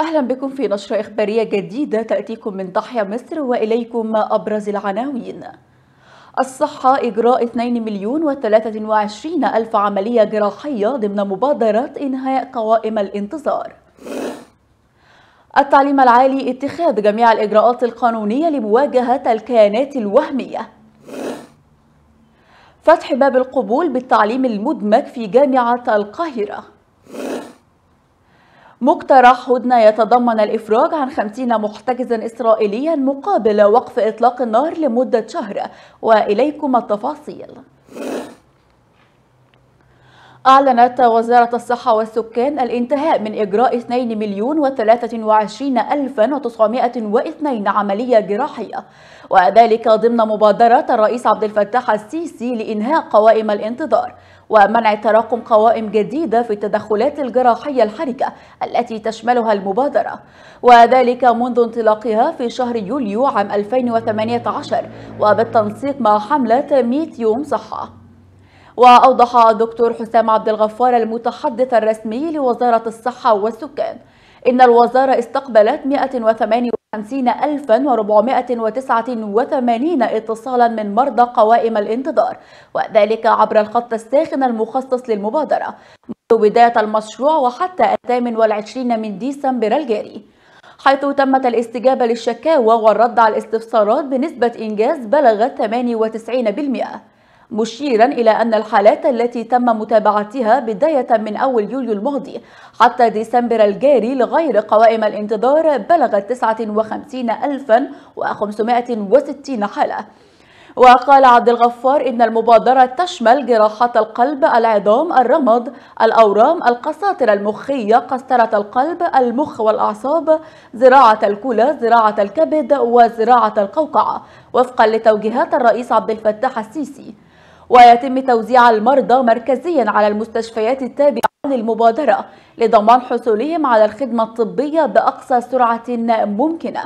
أهلا بكم في نشرة إخبارية جديدة تأتيكم من ضحية مصر وإليكم أبرز العناوين الصحة إجراء 2 مليون و23 ألف عملية جراحية ضمن مبادرة إنهاء قوائم الانتظار التعليم العالي اتخاذ جميع الإجراءات القانونية لمواجهة الكيانات الوهمية فتح باب القبول بالتعليم المدمج في جامعة القاهرة مقترح هدنة يتضمن الإفراج عن 50 محتجزا إسرائيليا مقابل وقف إطلاق النار لمدة شهر وإليكم التفاصيل أعلنت وزارة الصحة والسكان الانتهاء من إجراء 2 مليون و23 ألفا و902 عملية جراحية وذلك ضمن مبادرة الرئيس عبد الفتاح السيسي لإنهاء قوائم الانتظار ومنع تراكم قوائم جديدة في التدخلات الجراحية الحركة التي تشملها المبادرة وذلك منذ انطلاقها في شهر يوليو عام 2018 وبالتنسيق مع حملة 100 يوم صحة وأوضح الدكتور حسام عبد الغفار المتحدث الرسمي لوزارة الصحة والسكان إن الوزارة استقبلت 158489 اتصالا من مرضى قوائم الانتظار وذلك عبر الخط الساخن المخصص للمبادرة منذ بداية المشروع وحتى 28 من ديسمبر الجاري حيث تمت الاستجابة للشكاوى والرد على الاستفسارات بنسبة إنجاز بلغت 98% مشيرا إلى أن الحالات التي تم متابعتها بداية من أول يوليو الماضي حتى ديسمبر الجاري لغير قوائم الانتظار بلغت 59560 حالة وقال عبد الغفار إن المبادرة تشمل جراحات القلب، العظام، الرمد، الأورام، القساطر المخية، قسطرة القلب، المخ والأعصاب، زراعة الكلى، زراعة الكبد، وزراعة القوقعة، وفقا لتوجيهات الرئيس عبد الفتاح السيسي. ويتم توزيع المرضى مركزيا على المستشفيات التابعة للمبادرة لضمان حصولهم على الخدمة الطبية بأقصى سرعة ممكنة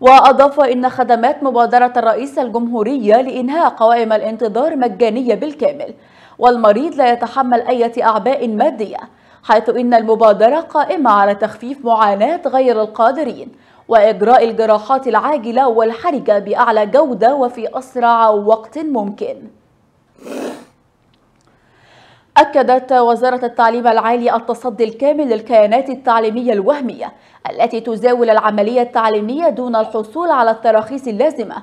وأضاف إن خدمات مبادرة الرئيس الجمهورية لإنهاء قوائم الانتظار مجانية بالكامل والمريض لا يتحمل أي أعباء مادية حيث إن المبادرة قائمة على تخفيف معاناة غير القادرين وإجراء الجراحات العاجلة والحرجة بأعلى جودة وفي أسرع وقت ممكن أكدت وزارة التعليم العالي التصدي الكامل للكيانات التعليمية الوهمية التي تزاول العملية التعليمية دون الحصول على التراخيص اللازمة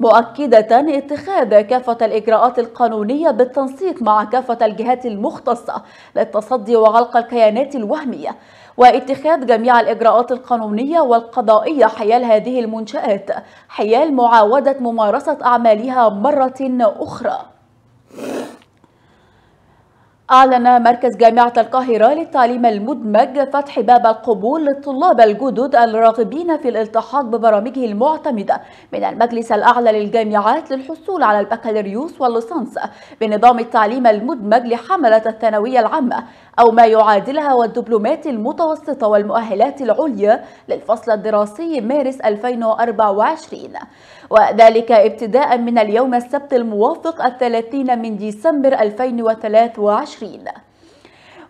مؤكدة اتخاذ كافة الإجراءات القانونية بالتنسيق مع كافة الجهات المختصة للتصدي وغلق الكيانات الوهمية واتخاذ جميع الإجراءات القانونية والقضائية حيال هذه المنشآت حيال معاودة ممارسة أعمالها مرة أخرى أعلن مركز جامعة القاهرة للتعليم المدمج فتح باب القبول للطلاب الجدد الراغبين في الالتحاق ببرامجه المعتمدة من المجلس الأعلى للجامعات للحصول على البكالوريوس والليسانس بنظام التعليم المدمج لحملة الثانوية العامة أو ما يعادلها والدبلومات المتوسطة والمؤهلات العليا للفصل الدراسي مارس 2024 وذلك ابتداء من اليوم السبت الموافق الثلاثين من ديسمبر 2023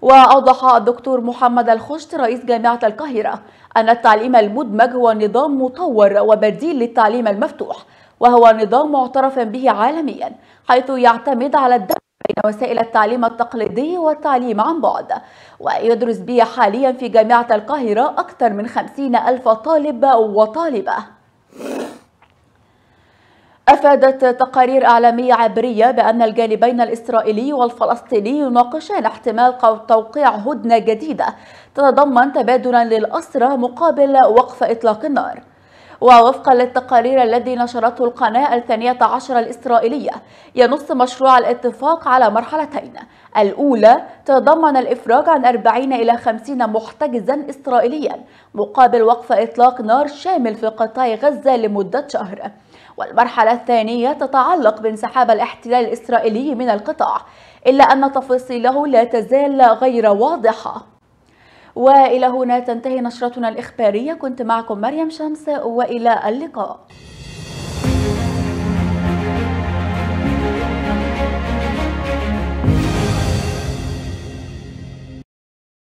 وأوضح الدكتور محمد الخشت رئيس جامعة القاهرة أن التعليم المدمج هو نظام مطور وبديل للتعليم المفتوح وهو نظام معترف به عالميا حيث يعتمد على الدم بين وسائل التعليم التقليدي والتعليم عن بعد ويدرس به حاليا في جامعة القاهرة أكثر من خمسين ألف طالب وطالبة أفادت تقارير إعلامية عبرية بأن الجانبين الإسرائيلي والفلسطيني يناقشان احتمال توقيع هدنة جديدة تتضمن تبادلا للأسرى مقابل وقف إطلاق النار ووفقا للتقارير الذي نشرته القناة الثانية عشر الإسرائيلية ينص مشروع الاتفاق على مرحلتين الأولى تضمن الإفراج عن 40 إلى 50 محتجزا إسرائيليا مقابل وقف إطلاق نار شامل في قطاع غزة لمدة شهر والمرحلة الثانية تتعلق بانسحاب الاحتلال الإسرائيلي من القطاع إلا أن تفاصيله لا تزال غير واضحة والى هنا تنتهي نشرتنا الاخباريه كنت معكم مريم شمس والى اللقاء